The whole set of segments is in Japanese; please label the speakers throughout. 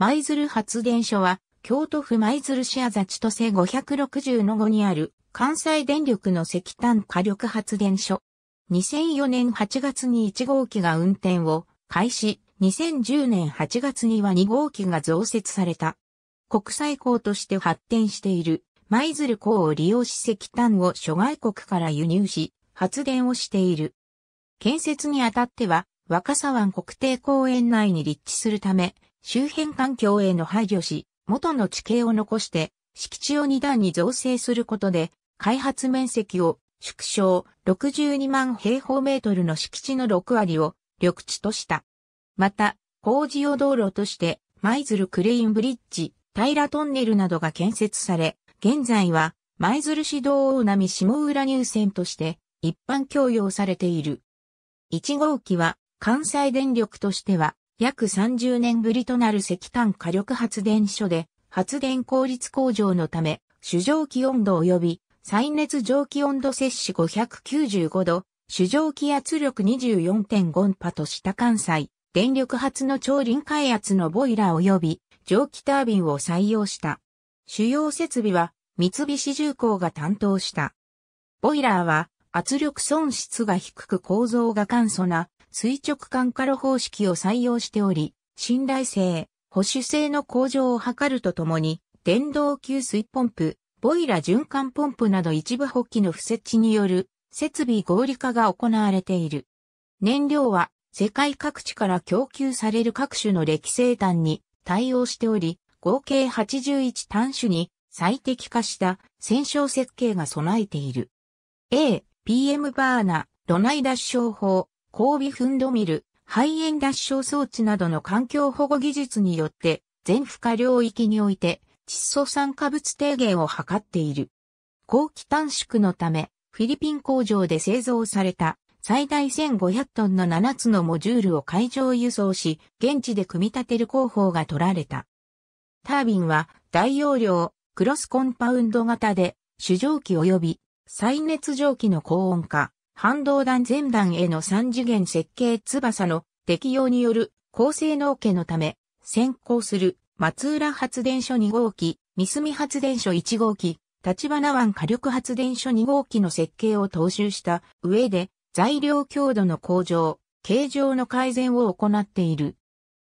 Speaker 1: 舞鶴発電所は、京都府舞鶴市あざちとせ560の5にある、関西電力の石炭火力発電所。2004年8月に1号機が運転を開始、2010年8月には2号機が増設された。国際港として発展している舞鶴港を利用し石炭を諸外国から輸入し、発電をしている。建設にあたっては、若狭湾国定公園内に立地するため、周辺環境への配慮し、元の地形を残して、敷地を2段に造成することで、開発面積を縮小62万平方メートルの敷地の6割を緑地とした。また、工事用道路として、舞鶴クレインブリッジ、平トンネルなどが建設され、現在は舞鶴市道大波下浦入線として一般供用されている。1号機は関西電力としては約30年ぶりとなる石炭火力発電所で発電効率向上のため、主蒸気温度及び再熱蒸気温度摂氏595度、主蒸気圧力24.5パとした関西、電力発の超臨開圧のボイラー及び蒸気タービンを採用した。主要設備は三菱重工が担当した。ボイラーは圧力損失が低く構造が簡素な垂直管カロ方式を採用しており、信頼性、保守性の向上を図るとともに、電動給水ポンプ、ボイラ循環ポンプなど一部補機の不設置による設備合理化が行われている。燃料は世界各地から供給される各種の歴生炭に対応しており、合計81端種に最適化した戦勝設計が備えている。A、PM バーナ、ロナイダッシュ法、交尾フンドミル、肺炎脱症装置などの環境保護技術によって、全負荷領域において、窒素酸化物低減を図っている。後期短縮のため、フィリピン工場で製造された最大1500トンの7つのモジュールを海上輸送し、現地で組み立てる工法が取られた。タービンは大容量、クロスコンパウンド型で、主蒸気及び再熱蒸気の高温化、半導弾前段への三次元設計翼の適用による高性能家のため、先行する松浦発電所2号機、三隅発電所1号機、立花湾火力発電所2号機の設計を踏襲した上で材料強度の向上、形状の改善を行っている。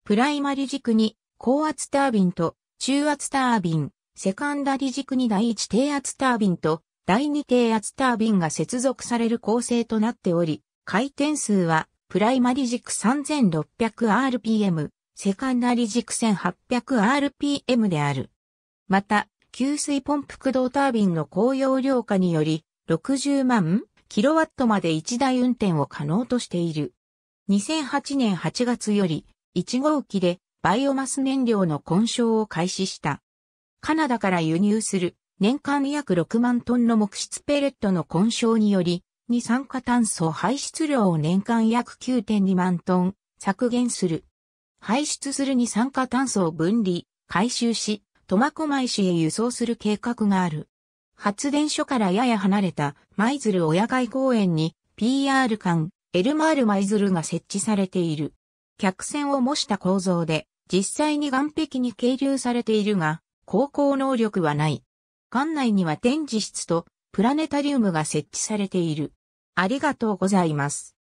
Speaker 1: プライマリ軸に高圧タービンと中圧タービン、セカンダリ軸に第一低圧タービンと第二低圧タービンが接続される構成となっており、回転数はプライマリ軸 3600rpm、セカンダリ軸 1800rpm である。また、給水ポンプ駆動タービンの高容量化により、60万キロワットまで一台運転を可能としている。2008年8月より、1号機でバイオマス燃料の混焼を開始した。カナダから輸入する年間約6万トンの木質ペレットの混焼により、二酸化炭素排出量を年間約9.2万トン削減する。排出する二酸化炭素を分離、回収し、苫小牧市へ輸送する計画がある。発電所からやや離れた舞鶴親貝公園に PR 館エルマール舞鶴が設置されている。客船を模した構造で実際に岸壁に係留されているが、航行能力はない。館内には展示室とプラネタリウムが設置されている。ありがとうございます。